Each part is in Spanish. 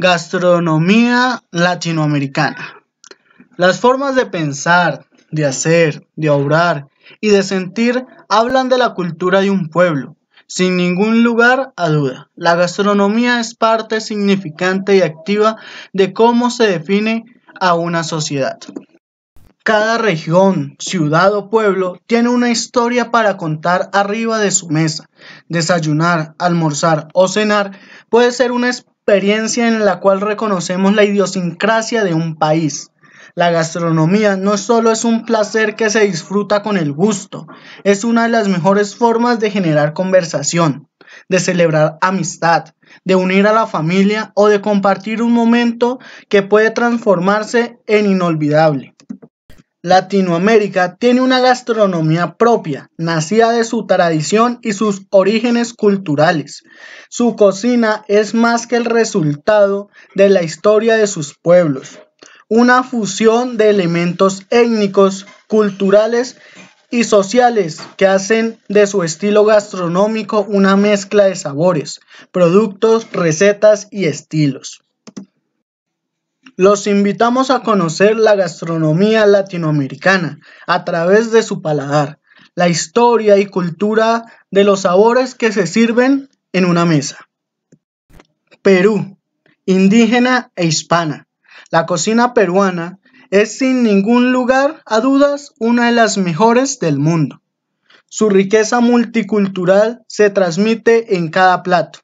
Gastronomía latinoamericana. Las formas de pensar, de hacer, de obrar y de sentir hablan de la cultura de un pueblo, sin ningún lugar a duda. La gastronomía es parte significante y activa de cómo se define a una sociedad. Cada región, ciudad o pueblo tiene una historia para contar arriba de su mesa. Desayunar, almorzar o cenar puede ser una experiencia en la cual reconocemos la idiosincrasia de un país. La gastronomía no solo es un placer que se disfruta con el gusto, es una de las mejores formas de generar conversación, de celebrar amistad, de unir a la familia o de compartir un momento que puede transformarse en inolvidable. Latinoamérica tiene una gastronomía propia, nacida de su tradición y sus orígenes culturales. Su cocina es más que el resultado de la historia de sus pueblos, una fusión de elementos étnicos, culturales y sociales que hacen de su estilo gastronómico una mezcla de sabores, productos, recetas y estilos. Los invitamos a conocer la gastronomía latinoamericana a través de su paladar, la historia y cultura de los sabores que se sirven en una mesa. Perú, indígena e hispana. La cocina peruana es sin ningún lugar a dudas una de las mejores del mundo. Su riqueza multicultural se transmite en cada plato.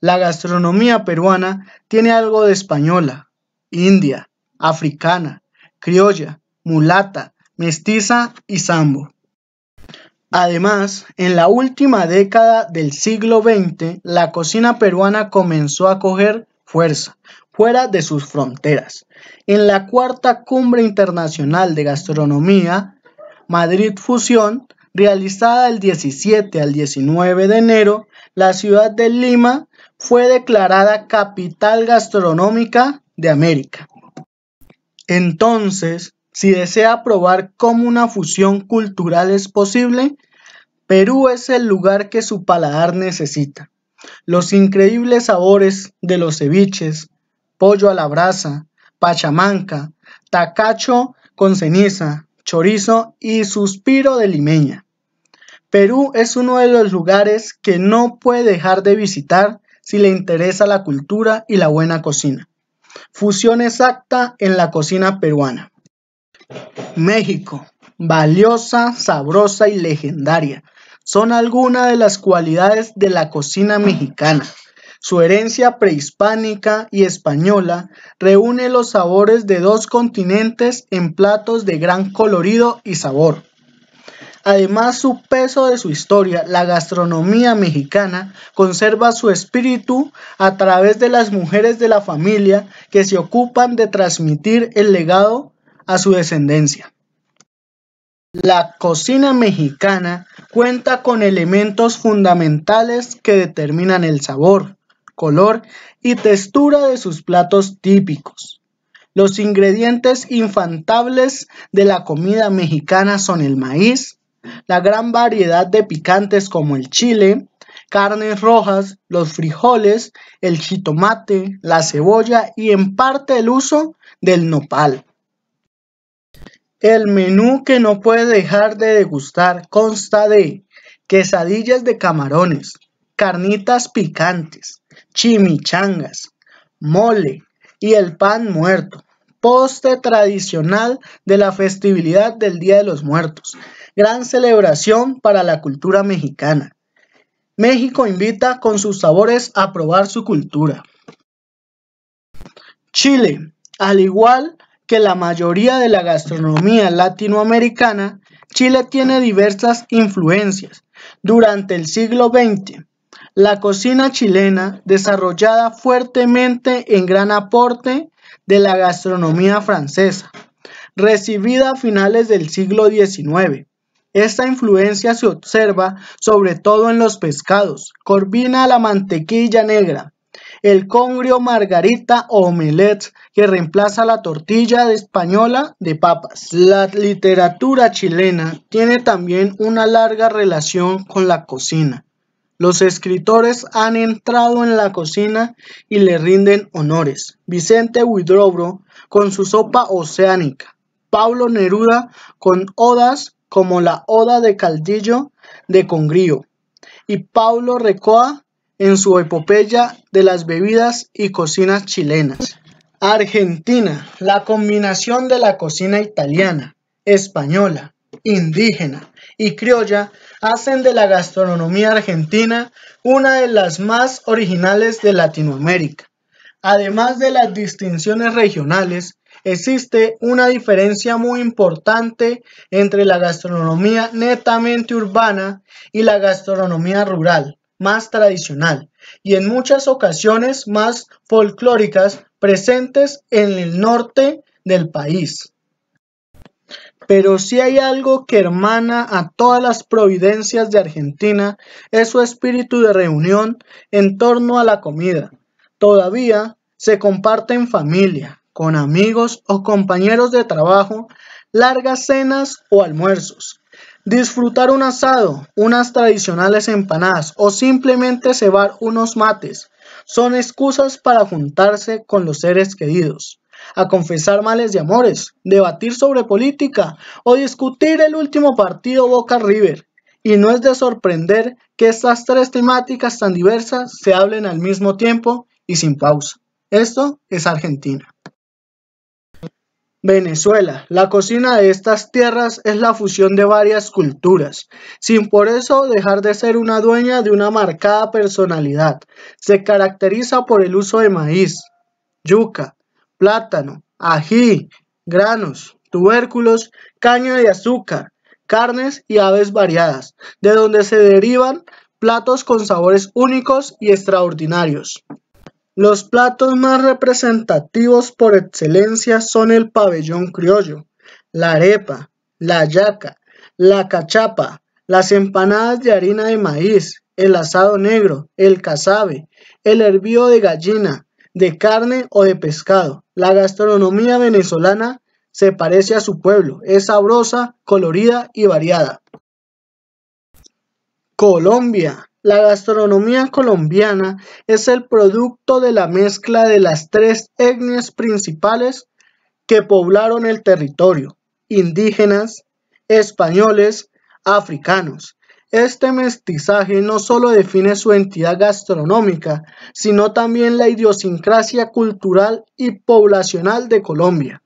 La gastronomía peruana tiene algo de española, india, africana, criolla, mulata, mestiza y sambo. Además, en la última década del siglo XX, la cocina peruana comenzó a coger fuerza fuera de sus fronteras. En la cuarta cumbre internacional de gastronomía, Madrid Fusión, realizada el 17 al 19 de enero, la ciudad de Lima fue declarada capital gastronómica de América. Entonces, si desea probar cómo una fusión cultural es posible, Perú es el lugar que su paladar necesita. Los increíbles sabores de los ceviches, pollo a la brasa, pachamanca, tacacho con ceniza, chorizo y suspiro de limeña. Perú es uno de los lugares que no puede dejar de visitar si le interesa la cultura y la buena cocina. Fusión exacta en la cocina peruana. México, valiosa, sabrosa y legendaria, son algunas de las cualidades de la cocina mexicana. Su herencia prehispánica y española reúne los sabores de dos continentes en platos de gran colorido y sabor. Además, su peso de su historia, la gastronomía mexicana, conserva su espíritu a través de las mujeres de la familia que se ocupan de transmitir el legado a su descendencia. La cocina mexicana cuenta con elementos fundamentales que determinan el sabor, color y textura de sus platos típicos. Los ingredientes infantables de la comida mexicana son el maíz, la gran variedad de picantes como el chile, carnes rojas, los frijoles, el jitomate, la cebolla y en parte el uso del nopal. El menú que no puede dejar de degustar consta de quesadillas de camarones, carnitas picantes, chimichangas, mole y el pan muerto, Poste tradicional de la festividad del Día de los Muertos, gran celebración para la cultura mexicana. México invita con sus sabores a probar su cultura. Chile, al igual que la mayoría de la gastronomía latinoamericana, Chile tiene diversas influencias. Durante el siglo XX, la cocina chilena, desarrollada fuertemente en gran aporte de la gastronomía francesa, recibida a finales del siglo XIX, esta influencia se observa sobre todo en los pescados, corvina a la mantequilla negra, el congrio margarita o omelette que reemplaza la tortilla de española de papas. La literatura chilena tiene también una larga relación con la cocina. Los escritores han entrado en la cocina y le rinden honores. Vicente Huidrobro con su sopa oceánica, Pablo Neruda con odas como la Oda de Caldillo de Congrío y Pablo Recoa en su epopeya de las bebidas y cocinas chilenas. Argentina, la combinación de la cocina italiana, española, indígena y criolla hacen de la gastronomía argentina una de las más originales de Latinoamérica. Además de las distinciones regionales, existe una diferencia muy importante entre la gastronomía netamente urbana y la gastronomía rural, más tradicional, y en muchas ocasiones más folclóricas presentes en el norte del país. Pero si hay algo que hermana a todas las providencias de Argentina es su espíritu de reunión en torno a la comida. Todavía se comparte en familia, con amigos o compañeros de trabajo, largas cenas o almuerzos. Disfrutar un asado, unas tradicionales empanadas o simplemente cebar unos mates son excusas para juntarse con los seres queridos, a confesar males de amores, debatir sobre política o discutir el último partido Boca River. Y no es de sorprender que estas tres temáticas tan diversas se hablen al mismo tiempo y sin pausa. Esto es Argentina. Venezuela. La cocina de estas tierras es la fusión de varias culturas, sin por eso dejar de ser una dueña de una marcada personalidad. Se caracteriza por el uso de maíz, yuca, plátano, ají, granos, tubérculos, caña de azúcar, carnes y aves variadas, de donde se derivan platos con sabores únicos y extraordinarios. Los platos más representativos por excelencia son el pabellón criollo, la arepa, la yaca, la cachapa, las empanadas de harina de maíz, el asado negro, el casabe, el hervido de gallina, de carne o de pescado. La gastronomía venezolana se parece a su pueblo, es sabrosa, colorida y variada. Colombia. La gastronomía colombiana es el producto de la mezcla de las tres etnias principales que poblaron el territorio, indígenas, españoles, africanos. Este mestizaje no solo define su entidad gastronómica, sino también la idiosincrasia cultural y poblacional de Colombia.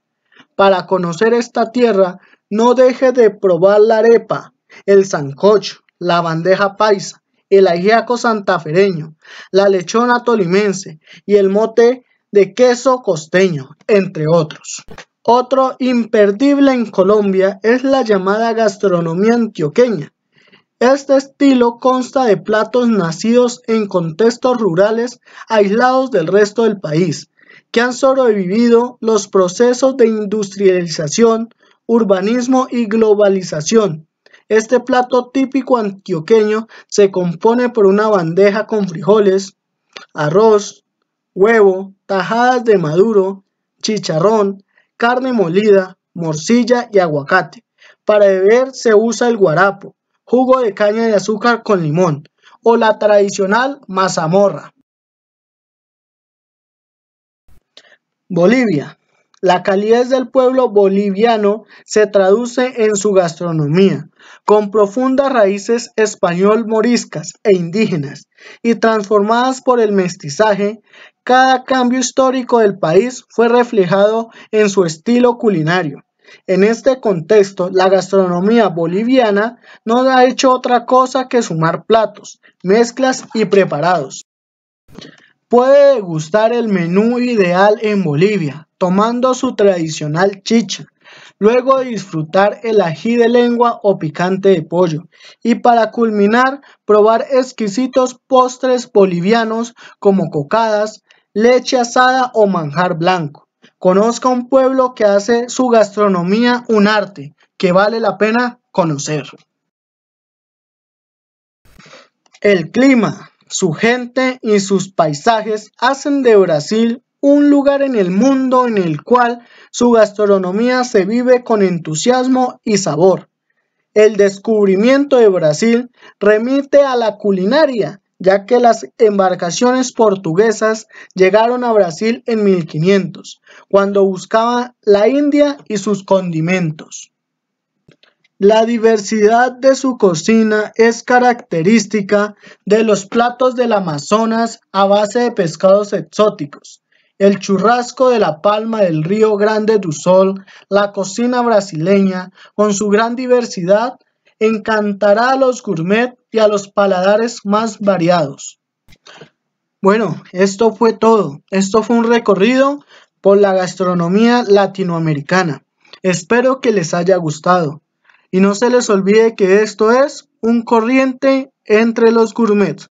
Para conocer esta tierra, no deje de probar la arepa, el sancocho, la bandeja paisa, el ajiaco santafereño, la lechona tolimense y el mote de queso costeño, entre otros. Otro imperdible en Colombia es la llamada gastronomía antioqueña. Este estilo consta de platos nacidos en contextos rurales aislados del resto del país, que han sobrevivido los procesos de industrialización, urbanismo y globalización, este plato típico antioqueño se compone por una bandeja con frijoles, arroz, huevo, tajadas de maduro, chicharrón, carne molida, morcilla y aguacate. Para beber se usa el guarapo, jugo de caña de azúcar con limón o la tradicional mazamorra. Bolivia. La calidez del pueblo boliviano se traduce en su gastronomía, con profundas raíces español-moriscas e indígenas, y transformadas por el mestizaje, cada cambio histórico del país fue reflejado en su estilo culinario. En este contexto, la gastronomía boliviana no ha hecho otra cosa que sumar platos, mezclas y preparados. Puede degustar el menú ideal en Bolivia, tomando su tradicional chicha, luego de disfrutar el ají de lengua o picante de pollo, y para culminar probar exquisitos postres bolivianos como cocadas, leche asada o manjar blanco. Conozca un pueblo que hace su gastronomía un arte que vale la pena conocer. El clima, su gente y sus paisajes hacen de Brasil un lugar en el mundo en el cual su gastronomía se vive con entusiasmo y sabor. El descubrimiento de Brasil remite a la culinaria, ya que las embarcaciones portuguesas llegaron a Brasil en 1500, cuando buscaba la India y sus condimentos. La diversidad de su cocina es característica de los platos del Amazonas a base de pescados exóticos, el churrasco de la palma del Río Grande do Sol, la cocina brasileña, con su gran diversidad, encantará a los gourmet y a los paladares más variados. Bueno, esto fue todo. Esto fue un recorrido por la gastronomía latinoamericana. Espero que les haya gustado. Y no se les olvide que esto es un corriente entre los gourmets.